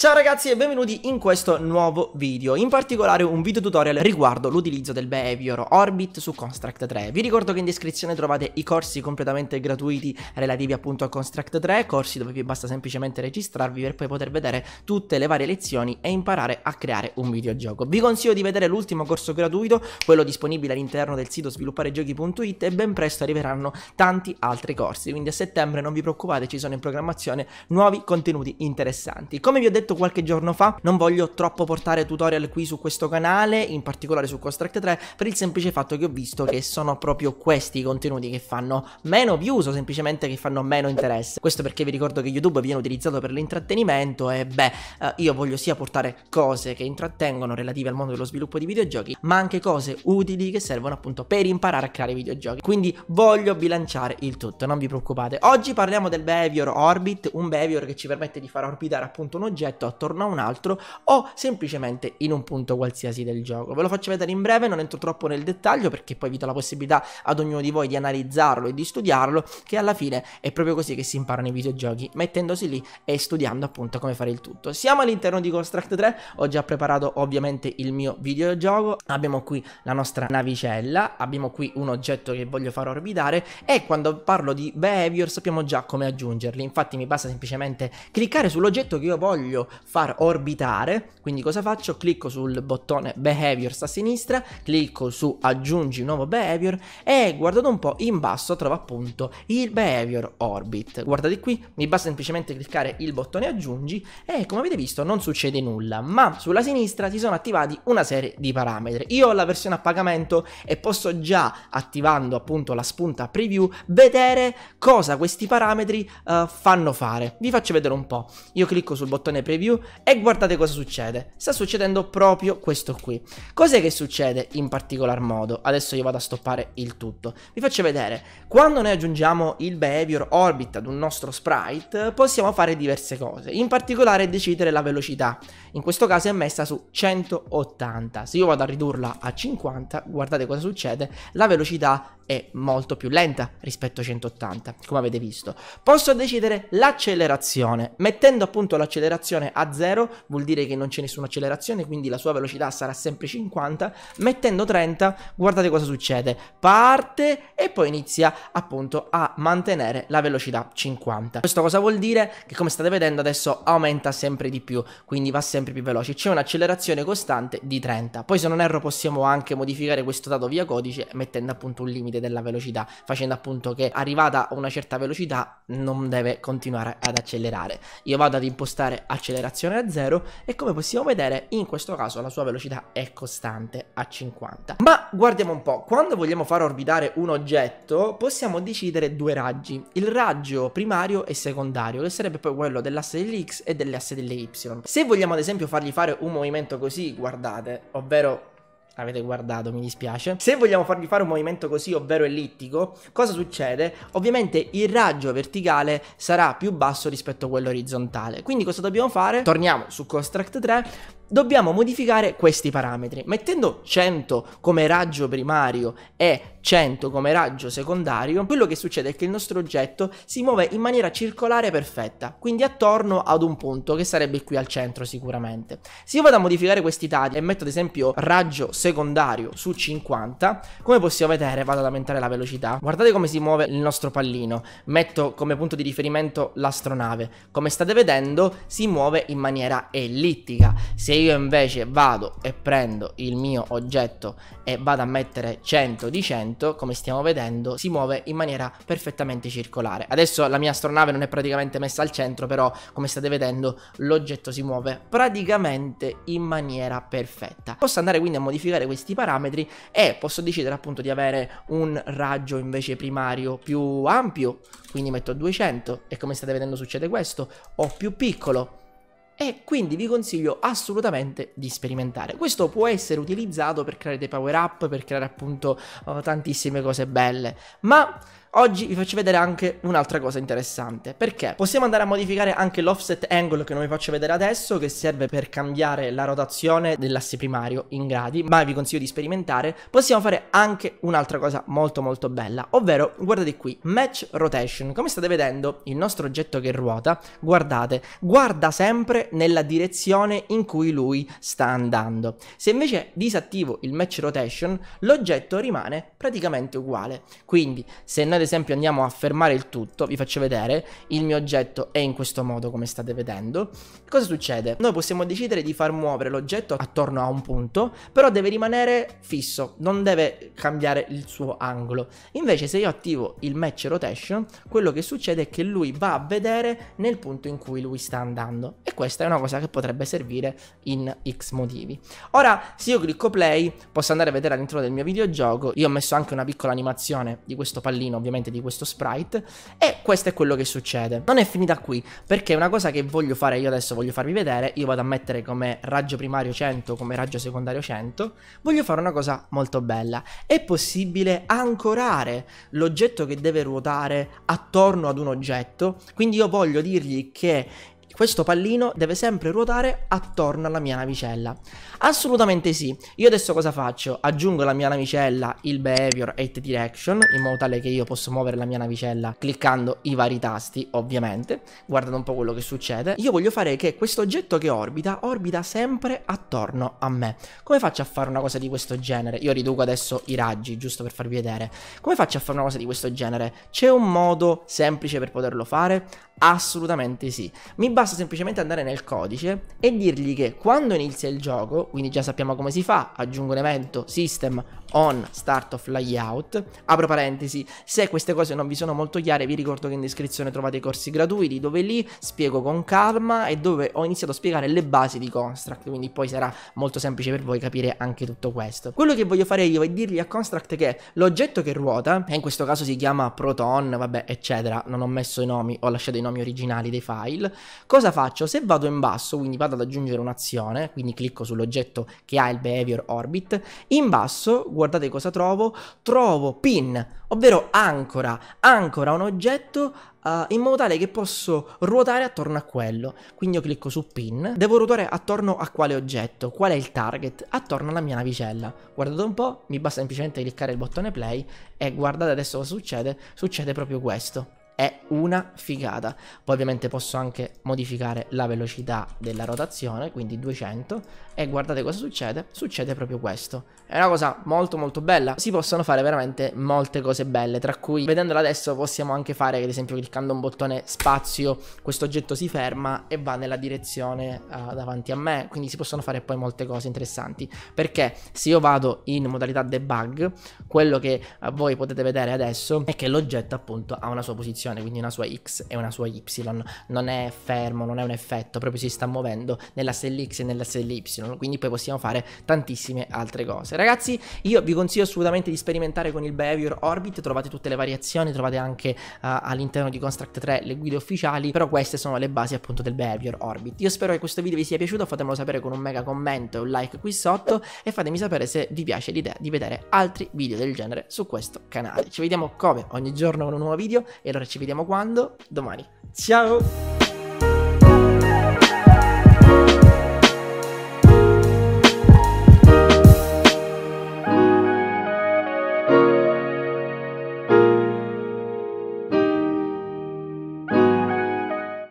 Ciao ragazzi e benvenuti in questo nuovo video, in particolare un video tutorial riguardo l'utilizzo del Behavior Orbit su Construct 3. Vi ricordo che in descrizione trovate i corsi completamente gratuiti relativi appunto a Construct 3, corsi dove vi basta semplicemente registrarvi per poi poter vedere tutte le varie lezioni e imparare a creare un videogioco. Vi consiglio di vedere l'ultimo corso gratuito, quello disponibile all'interno del sito svilupparegiochi.it e ben presto arriveranno tanti altri corsi, quindi a settembre non vi preoccupate ci sono in programmazione nuovi contenuti interessanti. Come vi ho detto detto qualche giorno fa, non voglio troppo portare tutorial qui su questo canale, in particolare su Construct 3, per il semplice fatto che ho visto che sono proprio questi i contenuti che fanno meno views o semplicemente che fanno meno interesse. Questo perché vi ricordo che YouTube viene utilizzato per l'intrattenimento e beh, eh, io voglio sia portare cose che intrattengono relative al mondo dello sviluppo di videogiochi, ma anche cose utili che servono appunto per imparare a creare videogiochi. Quindi voglio bilanciare il tutto, non vi preoccupate. Oggi parliamo del behavior orbit, un behavior che ci permette di far orbitare appunto un oggetto progetto attorno a un altro o semplicemente in un punto qualsiasi del gioco. Ve lo faccio vedere in breve, non entro troppo nel dettaglio perché poi vi do la possibilità ad ognuno di voi di analizzarlo e di studiarlo, che alla fine è proprio così che si imparano i videogiochi, mettendosi lì e studiando appunto come fare il tutto. Siamo all'interno di Construct 3, ho già preparato ovviamente il mio videogioco, abbiamo qui la nostra navicella, abbiamo qui un oggetto che voglio far orbitare e quando parlo di behavior sappiamo già come aggiungerli, infatti mi basta semplicemente cliccare sull'oggetto che io voglio far orbitare, quindi cosa faccio? Clicco sul bottone Behaviors a sinistra, clicco su aggiungi nuovo behavior e guardate un po' in basso trovo appunto il behavior orbit. Guardate qui, mi basta semplicemente cliccare il bottone aggiungi e come avete visto non succede nulla, ma sulla sinistra si sono attivati una serie di parametri. Io ho la versione a pagamento e posso già attivando appunto la spunta preview vedere cosa questi parametri uh, fanno fare. Vi faccio vedere un po'. Io clicco sul bottone preview review e guardate cosa succede. Sta succedendo proprio questo qui. Cos'è che succede in particolar modo? Adesso io vado a stoppare il tutto. Vi faccio vedere. Quando noi aggiungiamo il behavior orbit ad un nostro sprite, possiamo fare diverse cose. In particolare decidere la velocità. In questo caso è messa su 180. Se io vado a ridurla a 50, guardate cosa succede. La velocità è molto più lenta rispetto a 180, come avete visto. Posso decidere l'accelerazione. Mettendo appunto l'accelerazione a 0, vuol dire che non c'è nessuna accelerazione, quindi la sua velocità sarà sempre 50. Mettendo 30, guardate cosa succede. Parte e poi inizia appunto a mantenere la velocità 50. Questo cosa vuol dire? Che come state vedendo adesso aumenta sempre di più, quindi va sempre più veloce. C'è un'accelerazione costante di 30. Poi se non erro possiamo anche modificare questo dato via codice mettendo appunto un limite limite della velocità, facendo appunto che arrivata a una certa velocità non deve continuare ad accelerare. Io vado ad impostare accelerazione a 0 e come possiamo vedere in questo caso la sua velocità è costante a 50. Ma guardiamo un po', quando vogliamo far orbitare un oggetto possiamo decidere due raggi, il raggio primario e secondario che sarebbe poi quello dell'asse dell'X e dell'asse delle Y Se vogliamo ad esempio fargli fare un movimento così, guardate, ovvero avete guardato, mi dispiace. Se vogliamo fargli fare un movimento così, ovvero ellittico, cosa succede? Ovviamente il raggio verticale sarà più basso rispetto a quello orizzontale. Quindi cosa dobbiamo fare? Torniamo su Construct 3, dobbiamo modificare questi parametri. Mettendo 100 come raggio primario e 100 come raggio secondario, quello che succede è che il nostro oggetto si muove in maniera circolare perfetta, quindi attorno ad un punto che sarebbe qui al centro sicuramente. Se io vado a modificare questi tagli e metto ad esempio raggio secondario su 50, come possiamo vedere vado ad aumentare la velocità. Guardate come si muove il nostro pallino, metto come punto di riferimento l'astronave. Come state vedendo si muove in maniera ellittica. Se io invece vado e prendo il mio oggetto e vado a mettere 100 di 100, come stiamo vedendo, si muove in maniera perfettamente circolare. Adesso la mia astronave non è praticamente messa al centro, però come state vedendo l'oggetto si muove praticamente in maniera perfetta. Posso andare quindi a modificare questi parametri e posso decidere appunto di avere un raggio invece primario più ampio, quindi metto 200 e come state vedendo succede questo, o più piccolo e quindi vi consiglio assolutamente di sperimentare. Questo può essere utilizzato per creare dei power up, per creare appunto oh, tantissime cose belle, ma Oggi vi faccio vedere anche un'altra cosa interessante, perché possiamo andare a modificare anche l'offset angle che non vi faccio vedere adesso, che serve per cambiare la rotazione dell'asse primario in gradi, ma vi consiglio di sperimentare. Possiamo fare anche un'altra cosa molto molto bella, ovvero, guardate qui, match rotation. Come state vedendo, il nostro oggetto che ruota, guardate, guarda sempre nella direzione in cui lui sta andando. Se invece disattivo il match rotation, l'oggetto rimane praticamente uguale. Quindi, se noi ad esempio andiamo a fermare il tutto, vi faccio vedere, il mio oggetto è in questo modo come state vedendo. Cosa succede? Noi possiamo decidere di far muovere l'oggetto attorno a un punto, però deve rimanere fisso, non deve cambiare il suo angolo. Invece se io attivo il match rotation, quello che succede è che lui va a vedere nel punto in cui lui sta andando. E questa è una cosa che potrebbe servire in X motivi. Ora, se io clicco play, posso andare a vedere all'interno del mio videogioco, io ho messo anche una piccola animazione di questo pallino ovviamente ovviamente di questo sprite e questo è quello che succede. Non è finita qui perché una cosa che voglio fare io adesso, voglio farvi vedere, io vado a mettere come raggio primario 100, come raggio secondario 100, voglio fare una cosa molto bella. È possibile ancorare l'oggetto che deve ruotare attorno ad un oggetto, quindi io voglio dirgli che questo pallino deve sempre ruotare attorno alla mia navicella. Assolutamente sì. Io adesso cosa faccio? Aggiungo alla mia navicella il behavior e direction in modo tale che io posso muovere la mia navicella cliccando i vari tasti, ovviamente. guardando un po' quello che succede. Io voglio fare che questo oggetto che orbita, orbita sempre attorno a me. Come faccio a fare una cosa di questo genere? Io riduco adesso i raggi, giusto per farvi vedere. Come faccio a fare una cosa di questo genere? C'è un modo semplice per poterlo fare? Assolutamente sì. Mi basta basta semplicemente andare nel codice e dirgli che quando inizia il gioco, quindi già sappiamo come si fa, aggiungo un evento system on start of layout, apro parentesi, se queste cose non vi sono molto chiare vi ricordo che in descrizione trovate i corsi gratuiti dove lì spiego con calma e dove ho iniziato a spiegare le basi di Construct, quindi poi sarà molto semplice per voi capire anche tutto questo. Quello che voglio fare io è dirgli a Construct che l'oggetto che ruota, e in questo caso si chiama Proton, vabbè eccetera, non ho messo i nomi, ho lasciato i nomi originali dei file, cosa faccio? Se vado in basso, quindi vado ad aggiungere un'azione, quindi clicco sull'oggetto che ha il behavior orbit, in basso, guardate cosa trovo, trovo pin, ovvero ancora, ancora un oggetto Uh, in modo tale che posso ruotare attorno a quello. Quindi io clicco su pin, devo ruotare attorno a quale oggetto, qual è il target, attorno alla mia navicella. Guardate un po', mi basta semplicemente cliccare il bottone play e guardate adesso cosa succede, succede proprio questo è una figata. Poi ovviamente posso anche modificare la velocità della rotazione, quindi 200, e guardate cosa succede, succede proprio questo. È una cosa molto molto bella, si possono fare veramente molte cose belle, tra cui vedendola adesso possiamo anche fare, ad esempio cliccando un bottone spazio, questo oggetto si ferma e va nella direzione uh, davanti a me, quindi si possono fare poi molte cose interessanti, perché se io vado in modalità debug, quello che eh, voi potete vedere adesso è che l'oggetto appunto ha una sua posizione rotazione, quindi una sua X e una sua Y, non è fermo, non è un effetto, proprio si sta muovendo nell'asse X e nell'asse Y, quindi poi possiamo fare tantissime altre cose. Ragazzi, io vi consiglio assolutamente di sperimentare con il Behavior Orbit, trovate tutte le variazioni, trovate anche uh, all'interno di Construct 3 le guide ufficiali, però queste sono le basi appunto del Behavior Orbit. Io spero che questo video vi sia piaciuto, fatemelo sapere con un mega commento e un like qui sotto e fatemi sapere se vi piace l'idea di vedere altri video del genere su questo canale. Ci vediamo come ogni giorno con un nuovo video e allora ci vediamo quando? Domani. Ciao!